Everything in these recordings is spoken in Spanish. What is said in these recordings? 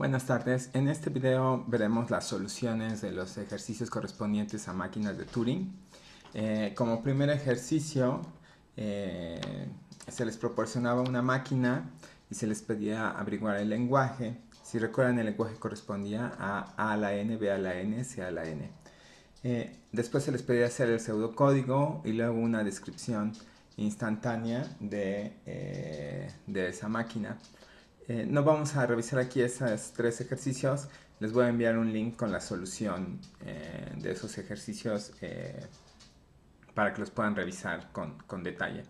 Buenas tardes, en este video veremos las soluciones de los ejercicios correspondientes a máquinas de Turing. Eh, como primer ejercicio, eh, se les proporcionaba una máquina y se les pedía averiguar el lenguaje. Si recuerdan, el lenguaje correspondía a A a la N, B a la N, C a la N. Eh, después se les pedía hacer el pseudocódigo y luego una descripción instantánea de, de esa máquina. Eh, no vamos a revisar aquí esos tres ejercicios. Les voy a enviar un link con la solución eh, de esos ejercicios eh, para que los puedan revisar con, con detalle.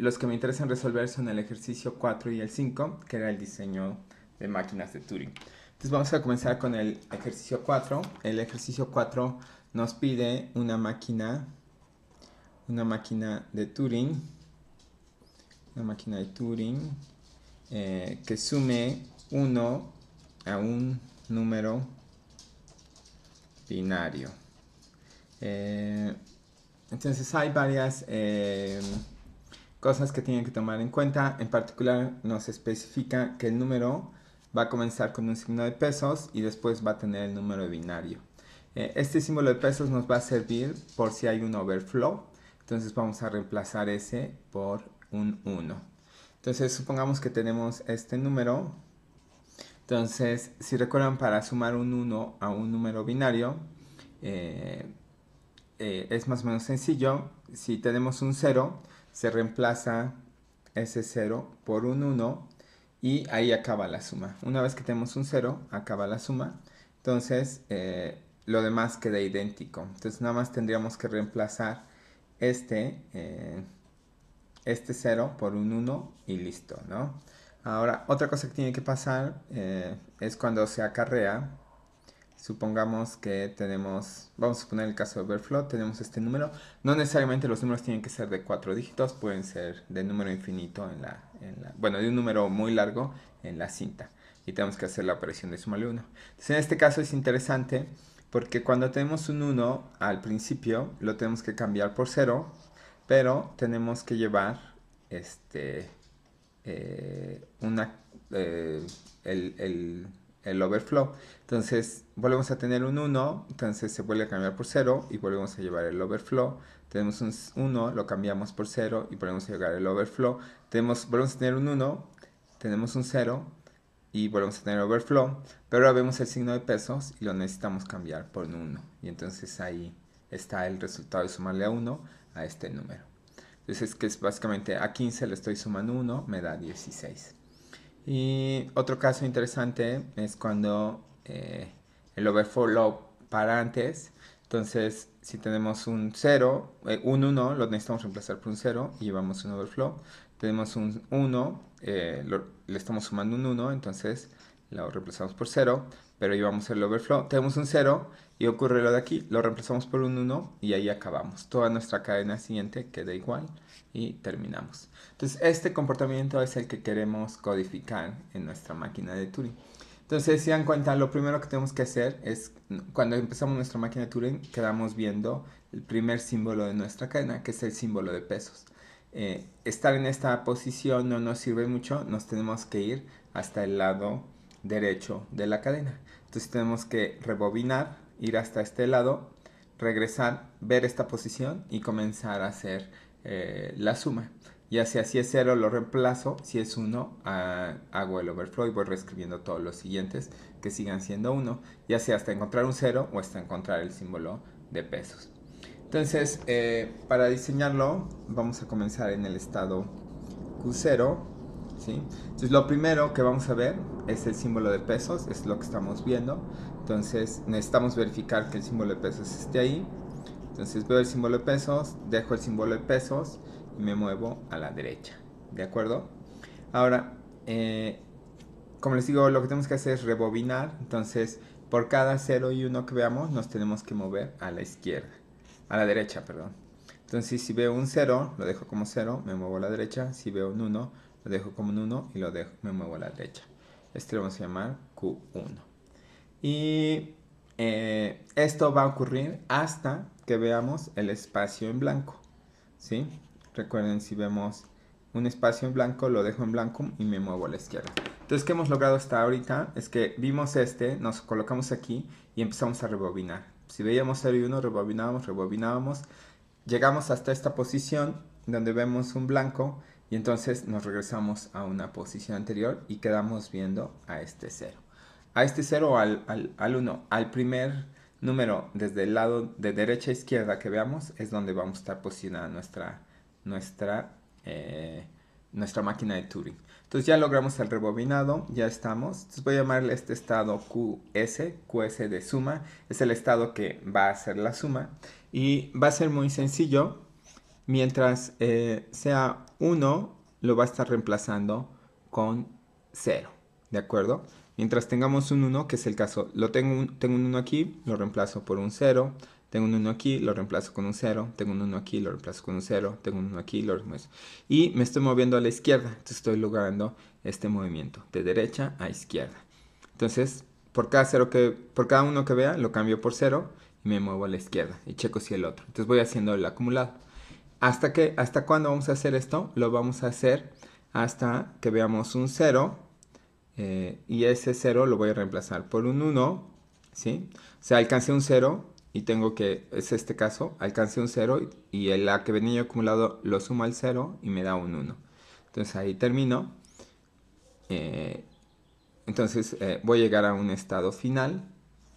los que me interesan resolver son el ejercicio 4 y el 5, que era el diseño de máquinas de Turing. Entonces vamos a comenzar con el ejercicio 4. El ejercicio 4 nos pide una máquina, una máquina de Turing, una máquina de Turing eh, que sume 1 a un número binario. Eh, entonces hay varias eh, cosas que tienen que tomar en cuenta. En particular nos especifica que el número va a comenzar con un signo de pesos y después va a tener el número binario. este símbolo de pesos nos va a servir por si hay un overflow. Entonces vamos a reemplazar ese por un 1. Entonces supongamos que tenemos este número. Entonces, si recuerdan, para sumar un 1 a un número binario, eh, eh, es más o menos sencillo. Si tenemos un 0, se reemplaza ese 0 por un 1 y ahí acaba la suma. Una vez que tenemos un 0, acaba la suma. Entonces, eh, lo demás queda idéntico. Entonces, nada más tendríamos que reemplazar este este 0 por un 1 y listo, ¿no? Ahora, otra cosa que tiene que pasar eh, es cuando se acarrea, supongamos que tenemos, vamos a poner el caso de Overflow, tenemos este número, no necesariamente los números tienen que ser de cuatro dígitos, pueden ser de número infinito en la, bueno, de un número muy largo en la cinta, y tenemos que hacer la operación de sumarle 1. Entonces, en este caso es interesante porque cuando tenemos un 1 al principio, lo tenemos que cambiar por 0 pero tenemos que llevar este, eh, eh, el, el, overflow. Entonces volvemos a tener un 1, entonces se vuelve a cambiar por 0 y volvemos a llevar el overflow. Tenemos un 1, lo cambiamos por 0 y volvemos a llevar el overflow. Tenemos, volvemos a tener un 1, tenemos un 0 y volvemos a tener overflow. Pero ahora vemos el signo de pesos y lo necesitamos cambiar por un 1. Y entonces ahí está el resultado de sumarle a 1 a este número. Entonces es que es básicamente a 15 le estoy sumando 1, me da 16. Y otro caso interesante es cuando eh, el overflow para antes. Entonces, si tenemos un 0, eh, un 1, lo necesitamos reemplazar por un 0 y llevamos un overflow. Tenemos un 1, eh, le estamos sumando un 1, entonces lo reemplazamos por 0, pero llevamos el overflow. Tenemos un 0 y ocurre lo de aquí, lo reemplazamos por un 1 y ahí acabamos. Toda nuestra cadena siguiente queda igual y terminamos. Entonces este comportamiento es el que queremos codificar en nuestra máquina de Turing. Entonces, si dan cuenta, lo primero que tenemos que hacer es, cuando empezamos nuestra máquina de Turing, quedamos viendo el primer símbolo de nuestra cadena, que es el símbolo de pesos. Eh, estar en esta posición no nos sirve mucho, nos tenemos que ir hasta el lado derecho de la cadena. Entonces tenemos que rebobinar ir hasta este lado, regresar, ver esta posición y comenzar a hacer eh, la suma. Ya sea si es 0 lo reemplazo, si es 1 ah, hago el overflow y voy reescribiendo todos los siguientes que sigan siendo 1, ya sea hasta encontrar un 0 o hasta encontrar el símbolo de pesos. Entonces, eh, para diseñarlo vamos a comenzar en el estado Q0. ¿sí? Entonces, lo primero que vamos a ver es el símbolo de pesos, es lo que estamos viendo. Entonces necesitamos verificar que el símbolo de pesos esté ahí. Entonces veo el símbolo de pesos, dejo el símbolo de pesos y me muevo a la derecha. ¿De acuerdo? Ahora, eh, como les digo, lo que tenemos que hacer es rebobinar. Entonces, por cada 0 y 1 que veamos, nos tenemos que mover a la izquierda. A la derecha, perdón. Entonces, si veo un 0, lo dejo como 0, me muevo a la derecha. Si veo un 1, lo dejo como un 1 y lo dejo, me muevo a la derecha. Este lo vamos a llamar Q1. Y eh, esto va a ocurrir hasta que veamos el espacio en blanco. ¿sí? Recuerden, si vemos un espacio en blanco, lo dejo en blanco y me muevo a la izquierda. Entonces, ¿qué hemos logrado hasta ahorita? Es que vimos este, nos colocamos aquí y empezamos a rebobinar. Si veíamos 0 y 1, rebobinábamos, rebobinábamos. Llegamos hasta esta posición donde vemos un blanco y entonces nos regresamos a una posición anterior y quedamos viendo a este 0 a este 0 al, al, al 1, al primer número desde el lado de derecha a izquierda que veamos, es donde vamos a estar posicionada nuestra, nuestra, eh, nuestra máquina de Turing. Entonces ya logramos el rebobinado, ya estamos. Entonces voy a llamarle este estado QS, QS de suma. Es el estado que va a hacer la suma. Y va a ser muy sencillo. Mientras eh, sea 1, lo va a estar reemplazando con 0. ¿De acuerdo? Mientras tengamos un 1, que es el caso, lo tengo un, tengo un 1 aquí, lo reemplazo por un 0, tengo un 1 aquí, lo reemplazo con un 0, tengo un 1 aquí, lo reemplazo con un 0, tengo un 1 aquí, lo reemplazo. Y me estoy moviendo a la izquierda, entonces estoy logrando este movimiento, de derecha a izquierda. Entonces, por cada, 1 que, por cada uno que vea, lo cambio por 0 y me muevo a la izquierda y checo si el otro. Entonces voy haciendo el acumulado. ¿Hasta, que, ¿Hasta cuándo vamos a hacer esto? Lo vamos a hacer hasta que veamos un 0 eh, y ese 0 lo voy a reemplazar por un 1, ¿sí? O sea, alcancé un 0 y tengo que, es este caso, alcancé un 0 y el que venía acumulado lo sumo al 0 y me da un 1. Entonces ahí termino. Eh, entonces eh, voy a llegar a un estado final.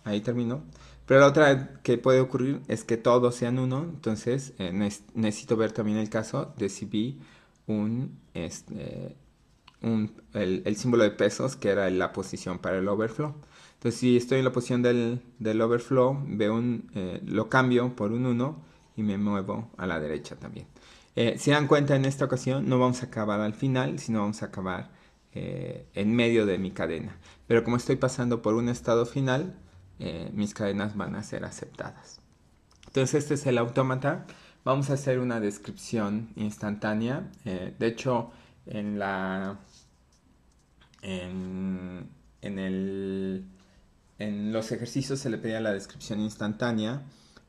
Ahí termino. Pero la otra que puede ocurrir es que todos sean 1. Entonces necesito ver también el caso de si vi un, este, el, símbolo de pesos, que era la posición para el overflow. Entonces, si estoy en la posición del, del overflow, veo un, eh, lo cambio por un 1 y me muevo a la derecha también. Eh, si dan cuenta, en esta ocasión no vamos a acabar al final, sino vamos a acabar eh, en medio de mi cadena. Pero como estoy pasando por un estado final, eh, mis cadenas van a ser aceptadas. Entonces, este es el autómata. Vamos a hacer una descripción instantánea. de hecho, en la. En, en, en los ejercicios se le pedía la descripción instantánea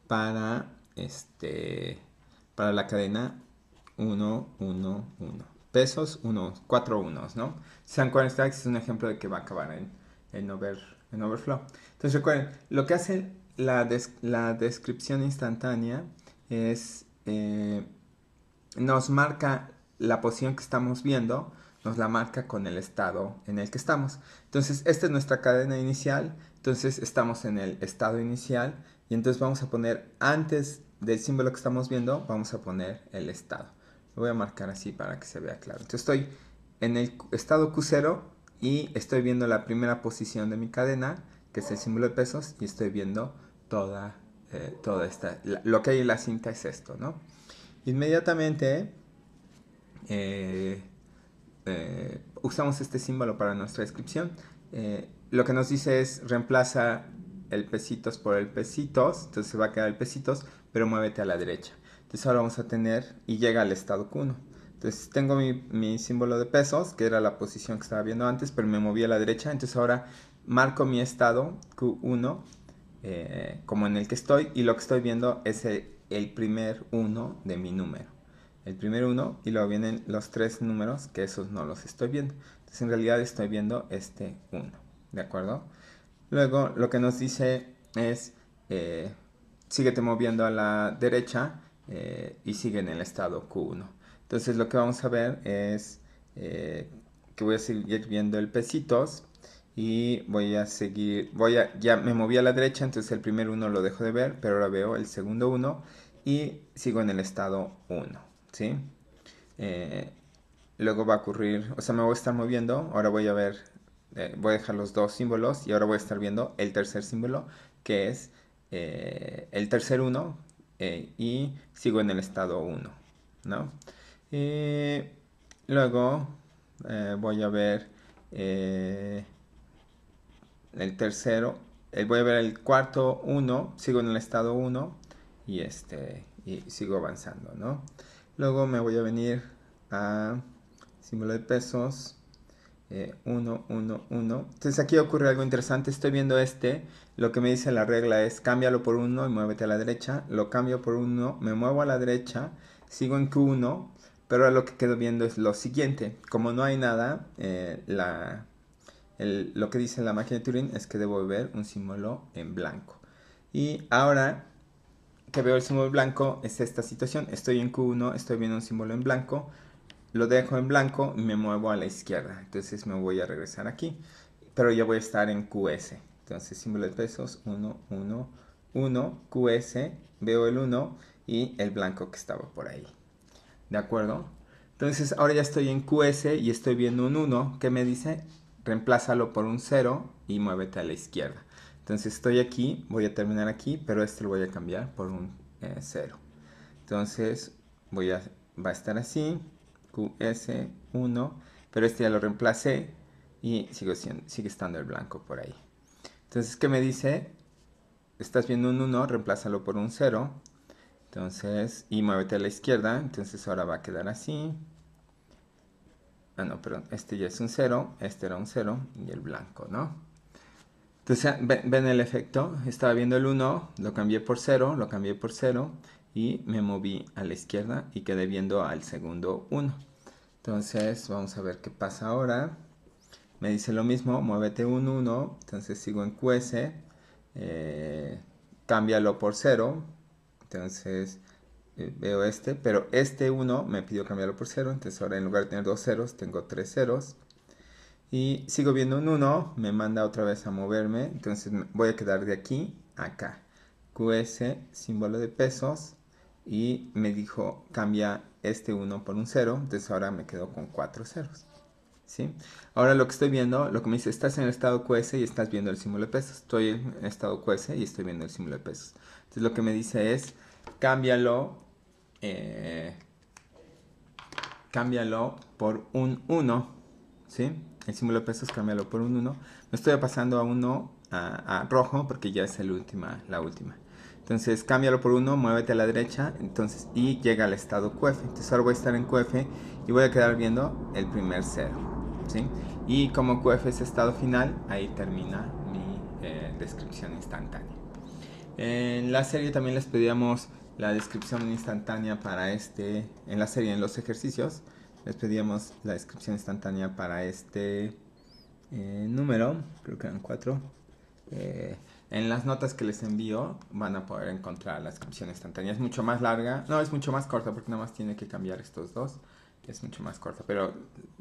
para, este, para la cadena 1, 1, 1. Pesos, 1, 4 1 ¿no? San Stacks es un ejemplo de que va a acabar en, en, over, en overflow. Entonces recuerden, lo que hace la, la descripción instantánea es, eh, nos marca la posición que estamos viendo nos la marca con el estado en el que estamos. Entonces, esta es nuestra cadena inicial, entonces estamos en el estado inicial y entonces vamos a poner antes del símbolo que estamos viendo, vamos a poner el estado. Lo voy a marcar así para que se vea claro. Entonces estoy en el estado Q0 y estoy viendo la primera posición de mi cadena, que es el símbolo de pesos, y estoy viendo toda, eh, toda esta... lo que hay en la cinta es esto, ¿no? Inmediatamente eh, eh, usamos este símbolo para nuestra descripción. Eh, lo que nos dice es reemplaza el pesitos por el pesitos, entonces se va a quedar el pesitos, pero muévete a la derecha. Entonces ahora vamos a tener y llega al estado Q1. Entonces tengo mi, símbolo de pesos, que era la posición que estaba viendo antes, pero me moví a la derecha. Entonces ahora marco mi estado Q1 como en el que estoy y lo que estoy viendo es el, el primer 1 de mi número el primer 1 y luego vienen los tres números que esos no los estoy viendo. Entonces en realidad estoy viendo este 1, ¿de acuerdo? Luego lo que nos dice es, eh, síguete moviendo a la derecha eh, y sigue en el estado Q1. Entonces lo que vamos a ver es eh, que voy a seguir viendo el pesitos y voy a seguir, voy a, ya me moví a la derecha, entonces el primer 1 lo dejo de ver, pero ahora veo el segundo 1 y sigo en el estado 1. ¿sí? Eh, luego va a ocurrir, o sea, me voy a estar moviendo, ahora voy a ver, eh, voy a dejar los dos símbolos y ahora voy a estar viendo el tercer símbolo, que es eh, el tercer 1, y sigo en el estado 1, ¿no? luego voy a ver el tercero, voy a ver el cuarto 1, sigo en el estado 1 y, este, y sigo avanzando, ¿no? Luego me voy a venir a símbolo de pesos. 1, 1, 1. Entonces aquí ocurre algo interesante. Estoy viendo este. Lo que me dice la regla es cámbialo por 1 y muévete a la derecha. Lo cambio por 1, me muevo a la derecha. Sigo en Q1. Pero lo que quedo viendo es lo siguiente. Como no hay nada, eh, lo que dice la máquina de Turing es que debo ver un símbolo en blanco. Y ahora que veo el símbolo blanco es esta situación. Estoy en Q1, estoy viendo un símbolo en blanco, lo dejo en blanco y me muevo a la izquierda. Entonces me voy a regresar aquí, pero ya voy a estar en QS. Entonces símbolo de pesos, 1, 1, 1, QS, veo el 1 y el blanco que estaba por ahí. ¿De acuerdo? Entonces ahora ya estoy en QS y estoy viendo un 1 que me dice reemplázalo por un 0 y muévete a la izquierda. Entonces estoy aquí, voy a terminar aquí, pero este lo voy a cambiar por un 0. Eh, entonces va a estar así, QS1, pero este ya lo reemplacé y sigo siendo, sigue estando el blanco por ahí. Entonces, ¿qué me dice? Estás viendo un 1, reemplázalo por un 0. Entonces, y muévete a la izquierda, entonces ahora va a quedar así. Ah, no, perdón, este ya es un 0, este era un 0 y el blanco, ¿no? Entonces, ah, ¿ven, el efecto? Estaba viendo el 1, lo cambié por 0, lo cambié por 0 y me moví a la izquierda y quedé viendo al segundo 1. Entonces, vamos a ver qué pasa ahora. Me dice lo mismo, muévete un 1, entonces sigo en QS, eh, cámbialo por 0, entonces eh, veo este, pero este 1 me pidió cambiarlo por 0, entonces ahora en lugar de tener dos ceros, tengo tres ceros y sigo viendo un 1, me manda otra vez a moverme, entonces voy a quedar de aquí a acá. QS, símbolo de pesos, y me dijo cambia este 1 por un 0, entonces ahora me quedo con 4 ceros. ¿sí? Ahora lo que estoy viendo, lo que me dice, estás en el estado QS y estás viendo el símbolo de pesos. Estoy en el estado QS y estoy viendo el símbolo de pesos. Entonces lo que me dice es, cámbialo, eh, cámbialo por un 1, ¿sí? el símbolo de pesos cámbialo por un 1. Me estoy pasando a 1 a, rojo porque ya es el última, la última. Entonces cámbialo por 1, muévete a la derecha entonces, y llega al estado QF. Entonces ahora voy a estar en QF y voy a quedar viendo el primer 0. ¿sí? Y como QF es estado final, ahí termina mi eh, descripción instantánea. En la serie también les pedíamos la descripción instantánea para este, en la serie, en los ejercicios les pedíamos la descripción instantánea para este eh, número, creo que eran cuatro. Eh, en las notas que les envío van a poder encontrar la descripción instantánea. Es mucho más larga, no, es mucho más corta porque nada más tiene que cambiar estos dos. Es mucho más corta, pero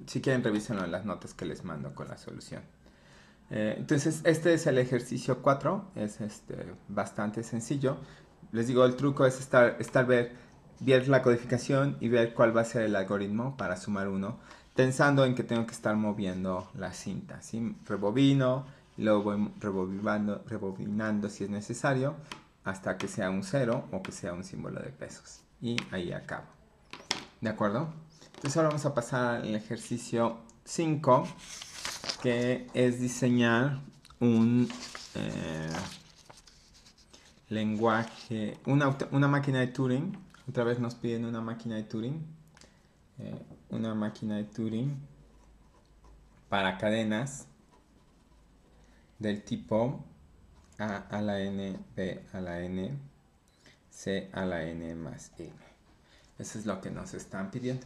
si quieren revísenlo en las notas que les mando con la solución. Eh, entonces, este es el ejercicio 4, es este, bastante sencillo. Les digo, el truco es estar, estar ver ver la codificación y ver cuál va a ser el algoritmo para sumar uno, pensando en que tengo que estar moviendo la cinta, ¿sí? Rebobino, luego voy rebobinando, rebobinando si es necesario, hasta que sea un cero o que sea un símbolo de pesos. Y ahí acabo. ¿De acuerdo? Entonces ahora vamos a pasar al ejercicio 5, que es diseñar un eh, lenguaje, una, una máquina de Turing otra vez nos piden una máquina de Turing. Eh, una máquina de Turing para cadenas del tipo A a la N, B a la N, C a la N más M. Eso es lo que nos están pidiendo.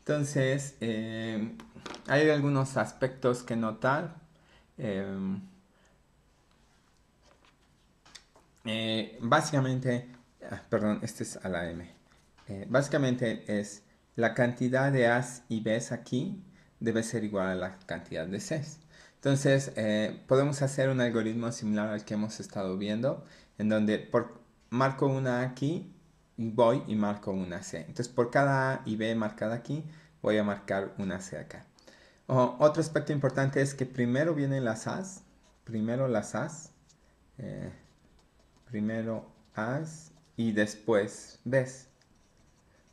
Entonces, em, hay algunos aspectos que notar. Em, eh, básicamente, Ah, perdón, este es a la M. Eh, básicamente es la cantidad de A's y B's aquí debe ser igual a la cantidad de C's. Entonces, eh, podemos hacer un algoritmo similar al que hemos estado viendo, en donde por, marco una aquí voy y marco una C. Entonces, por cada A y B marcada aquí, voy a marcar una C acá. otro aspecto importante es que primero vienen las A's, primero las A's, eh, primero A's y después ves.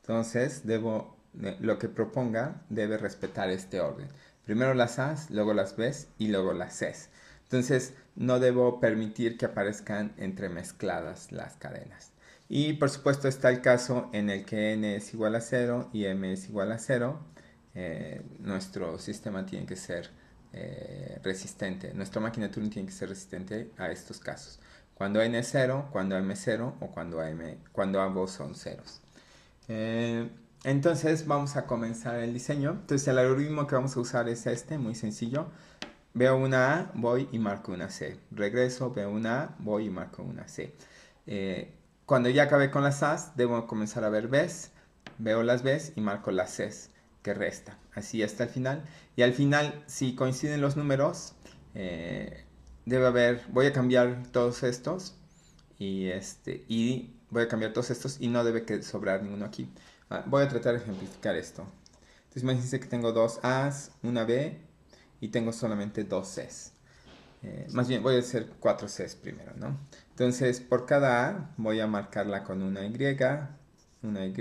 Entonces, debo, eh, lo que proponga debe respetar este orden. Primero las As, luego las ves y luego las Es. Entonces, no debo permitir que aparezcan entremezcladas las cadenas. Y por supuesto está el caso en el que n es igual a 0 y m es igual a 0. Eh, nuestro sistema tiene que ser eh, resistente, nuestra máquina Turing tiene que ser resistente a estos casos cuando n es 0, cuando m es 0 o cuando, m, cuando ambos son ceros. Eh, entonces vamos a comenzar el diseño. Entonces el algoritmo que vamos a usar es este, muy sencillo. Veo una A, voy y marco una C. Regreso, veo una A, voy y marco una C. Eh, cuando ya acabé con las A's, debo comenzar a ver B's. Veo las B's y marco las C's que resta. Así hasta el final. Y al final, si coinciden los números, eh, debe haber, voy a cambiar todos estos y este y voy a cambiar todos estos y no debe que sobrar ninguno aquí. Ah, voy a tratar de ejemplificar esto. Entonces imagínense que tengo dos A's, una B y tengo solamente dos C's. Eh, más bien voy a hacer cuatro Cs primero, ¿no? Entonces por cada A voy a marcarla con una Y, una Y,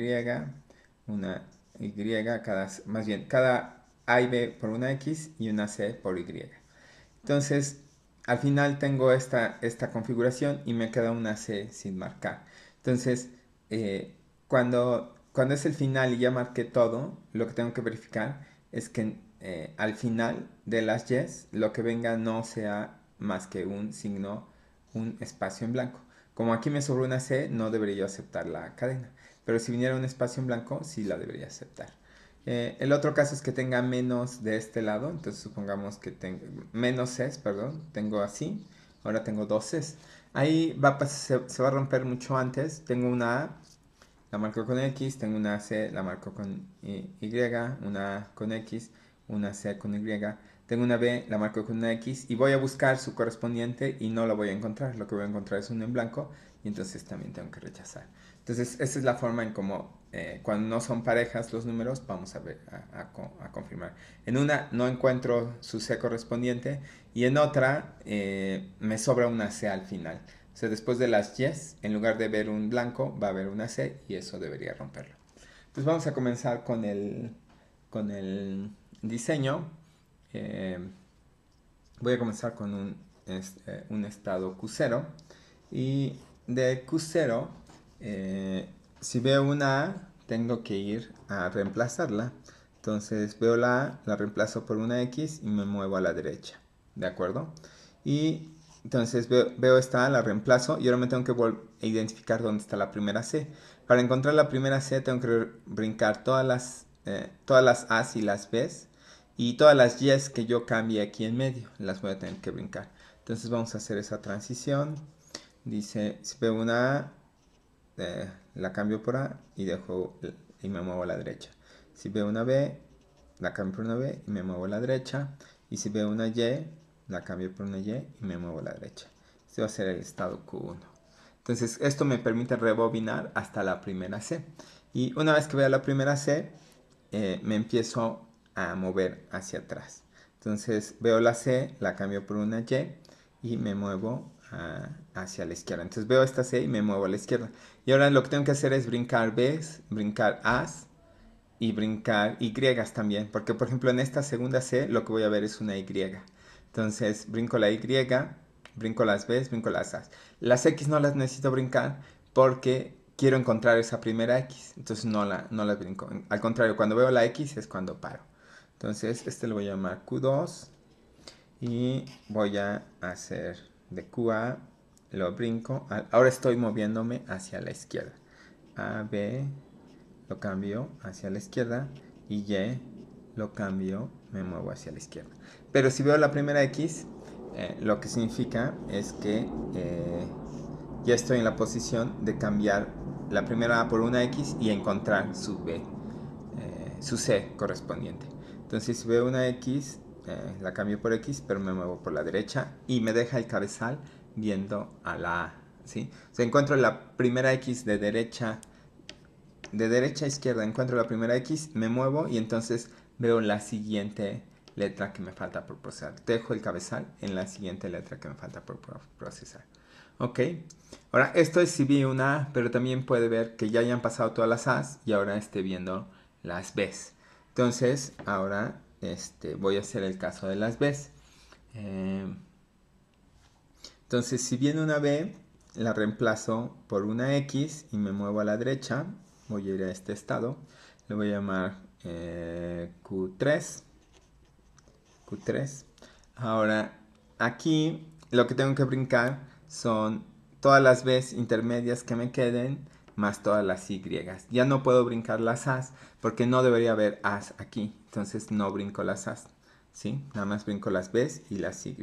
una Y, cada, más bien cada A y B por una X y una C por Y. Entonces al final tengo esta, esta configuración y me queda una C sin marcar. Entonces, eh, cuando, cuando es el final y ya marqué todo, lo que tengo que verificar es que eh, al final de las yes, lo que venga no sea más que un signo, un espacio en blanco. Como aquí me sobró una C, no debería yo aceptar la cadena. Pero si viniera un espacio en blanco, sí la debería aceptar. Eh, el otro caso es que tenga menos de este lado, entonces supongamos que tengo menos es, perdón, tengo así, ahora tengo dos es. Ahí va, se, va a romper mucho antes, tengo una A, la marco con X, tengo una C, la marco con Y, una A con X, una C con Y, tengo una B, la marco con una X y voy a buscar su correspondiente y no la voy a encontrar, lo que voy a encontrar es uno en blanco y entonces también tengo que rechazar. Entonces, esa es la forma en cómo, eh, cuando no son parejas los números, vamos a, ver, a, confirmar. En una no encuentro su C correspondiente y en otra eh, me sobra una C al final. O sea, después de las yes, en lugar de ver un blanco, va a haber una C y eso debería romperlo. Entonces vamos a comenzar con el, el diseño. Eh, voy a comenzar con un, este, un estado Q0 y de Q0 eh, si veo una A, tengo que ir a reemplazarla. Entonces veo la A, la reemplazo por una X y me muevo a la derecha. ¿De acuerdo? Y entonces veo, esta A, la reemplazo y ahora me tengo que identificar dónde está la primera C. Para encontrar la primera C tengo que brincar todas las, eh, todas las As y las Bs y todas las Ys que yo cambie aquí en medio las voy a tener que brincar. Entonces vamos a hacer esa transición. Dice, si veo una A, este, la cambio por A y dejo y me muevo a la derecha. Si veo una B, la cambio por una B y me muevo a la derecha. Y si veo una Y, la cambio por una Y y me muevo a la derecha. Este va a ser el estado Q1. Entonces esto me permite rebobinar hasta la primera C. Y una vez que vea la primera C, eh, me empiezo a mover hacia atrás. Entonces veo la C, la cambio por una Y y me muevo hacia la izquierda. Entonces veo esta C y me muevo a la izquierda. Y ahora lo que tengo que hacer es brincar B, brincar As y brincar Y también. Porque por ejemplo en esta segunda C lo que voy a ver es una Y. Entonces brinco la Y, brinco las B, brinco las A. Las X no las necesito brincar porque quiero encontrar esa primera X. Entonces no la, no brinco. Al contrario, cuando veo la X es cuando paro. Entonces este lo voy a llamar Q2 y voy a hacer de QA lo brinco. Ahora estoy moviéndome hacia la izquierda. A, B lo cambio hacia la izquierda y Y lo cambio, me muevo hacia la izquierda. Pero si veo la primera X, eh, lo que significa es que eh, ya estoy en la posición de cambiar la primera A por una X y encontrar su B, eh, su C correspondiente. Entonces si veo una X, eh, la cambio por X, pero me muevo por la derecha y me deja el cabezal viendo a la A, ¿sí? O encuentro la primera X de derecha, de derecha a izquierda, encuentro la primera X, me muevo y entonces veo la siguiente letra que me falta por procesar. Dejo el cabezal en la siguiente letra que me falta por procesar. ¿Ok? Ahora, esto es si vi una A, pero también puede ver que ya hayan pasado todas las A's y ahora esté viendo las B's. Entonces, ahora este, voy a hacer el caso de las Bs. Eh, entonces, si viene una B, la reemplazo por una X y me muevo a la derecha, voy a ir a este estado, le voy a llamar Q3, eh, Q3. Ahora, aquí lo que tengo que brincar son todas las Bs intermedias que me queden más todas las Y. Ya no puedo brincar las As porque no debería haber As aquí. Entonces no brinco las As, ¿sí? Nada más brinco las b y las Y.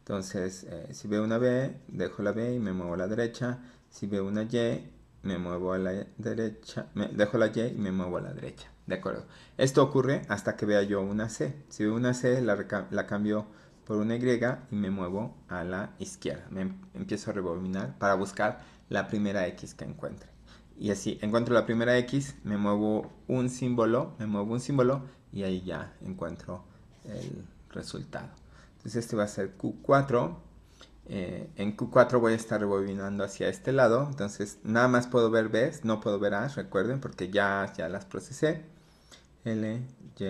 Entonces, eh, si veo una B, dejo la B y me muevo a la derecha. Si veo una Y, me muevo a la derecha, me, dejo la Y y me muevo a la derecha. ¿De acuerdo? Esto ocurre hasta que vea yo una C. Si veo una C, la, la cambio por una Y y me muevo a la izquierda. Me em-, empiezo a rebobinar para buscar la primera X que encuentre. Y así, encuentro la primera X, me muevo un símbolo, me muevo un símbolo y ahí ya encuentro el resultado. Entonces este va a ser Q4. Eh, en Q4 voy a estar rebobinando hacia este lado. Entonces nada más puedo ver B, no puedo ver A recuerden, porque ya, ya las procesé. L, Y,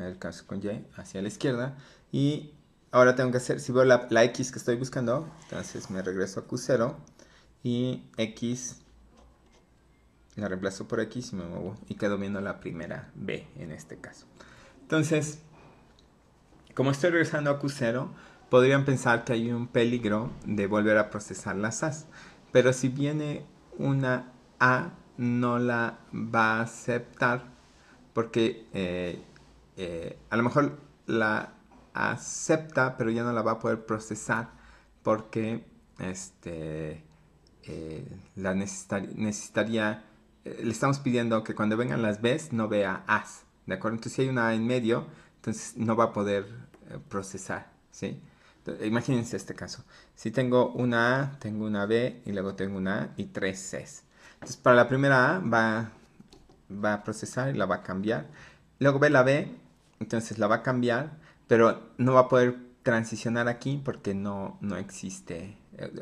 el caso con Y hacia la izquierda. Y ahora tengo que hacer, si veo la X que estoy buscando, entonces me regreso a Q0. Y X la reemplazo por X y me muevo. Y quedo viendo la primera B en este caso. Entonces, como estoy regresando a Q0, podrían pensar que hay un peligro de volver a procesar las As. Pero si viene una A, no la va a aceptar porque eh, eh, a lo mejor la acepta, pero ya no la va a poder procesar porque este eh, la necesitaría, eh, le estamos pidiendo que cuando vengan las Bs no vea As, ¿de acuerdo? Entonces si hay una A en medio, entonces no va a poder eh, procesar, ¿sí? imagínense este caso. Si tengo una A, tengo una B y luego tengo una A y tres Cs. Entonces para la primera A va, va a procesar y la va a cambiar. Luego ve la B, entonces la va a cambiar, pero no va a poder transicionar aquí porque no, no existe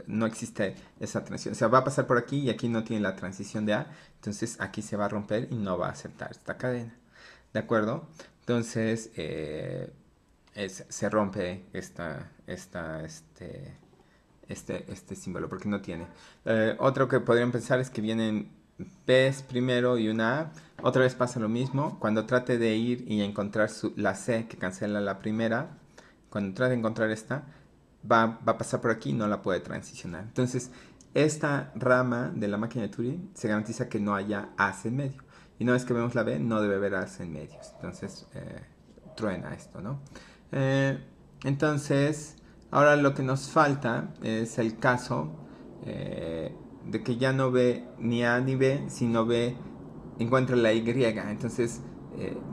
no existe esa transición. O sea, va a pasar por aquí y aquí no tiene la transición de A. Entonces aquí se va a romper y no va a aceptar esta cadena. ¿De acuerdo? Entonces eh, se rompe esta, este, este, este símbolo porque no tiene. Eh, otro que podrían pensar es que vienen P's primero y una A. Otra vez pasa lo mismo. Cuando trate de ir y encontrar su, la C que cancela la primera, cuando trate de encontrar esta, va, a pasar por aquí y no la puede transicionar. Entonces, esta rama de la máquina de Turing se garantiza que no haya as en medio. Y una vez que vemos la B, no debe haber as en medio. Entonces, eh, truena esto, ¿no? Eh, entonces, ahora lo que nos falta es el caso eh, de que ya no ve ni A ni B, sino ve encuentra la Y. Entonces,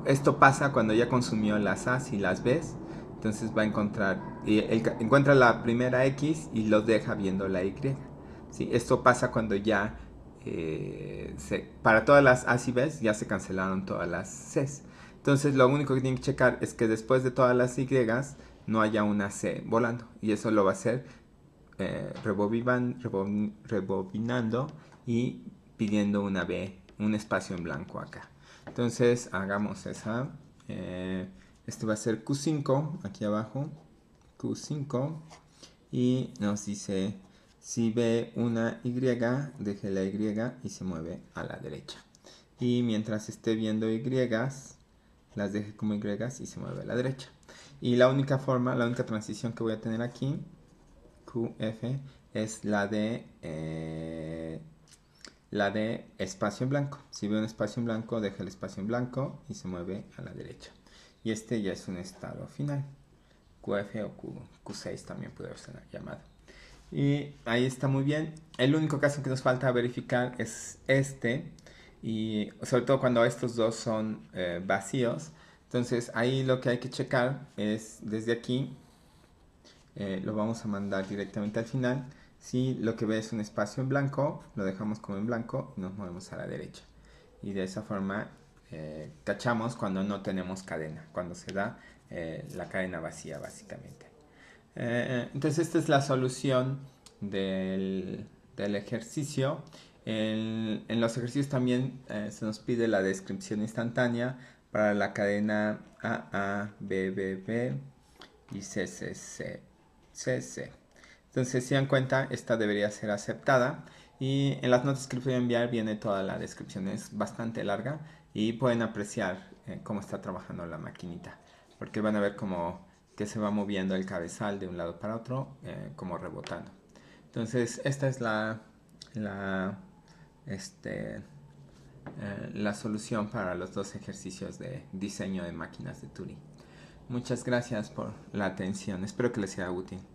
esto pasa cuando ya consumió las As y las Bs entonces va a encontrar, encuentra la primera X y lo deja viendo la Y. Esto pasa cuando ya, eh, para todas las A's y B's ya se cancelaron todas las C's. Entonces lo único que tiene que checar es que después de todas las Y no haya una C volando. Y eso lo va a hacer eh, rebobinando y pidiendo una B, un espacio en blanco acá. Entonces hagamos esa. Eh, este va a ser Q5, aquí abajo, Q5. Y nos dice, si ve una Y, deje la Y y se mueve a la derecha. Y mientras esté viendo Y, las deje como Y y se mueve a la derecha. Y la única forma, la única transición que voy a tener aquí, QF, es la de, eh, la de espacio en blanco. Si ve un espacio en blanco, deja el espacio en blanco y se mueve a la derecha y este ya es un estado final. QF o Q, 6 también puede ser llamado. Y ahí está muy bien. El único caso que nos falta verificar es este. Y sobre todo cuando estos dos son eh, vacíos. Entonces ahí lo que hay que checar es desde aquí. Eh, lo vamos a mandar directamente al final. Si lo que ve es un espacio en blanco, lo dejamos como en blanco y nos movemos a la derecha. Y de esa forma eh, cachamos cuando no tenemos cadena, cuando se da eh, la cadena vacía básicamente. Eh, entonces esta es la solución del, ejercicio. en los ejercicios también eh, se nos pide la descripción instantánea para la cadena b b y c c Entonces, si dan cuenta, esta debería ser aceptada. Y en las notas que les voy a enviar viene toda la descripción, es bastante larga y pueden apreciar eh, cómo está trabajando la maquinita porque van a ver cómo que se va moviendo el cabezal de un lado para otro eh, como rebotando entonces esta es la, este, eh, la solución para los dos ejercicios de diseño de máquinas de Turing muchas gracias por la atención espero que les sea útil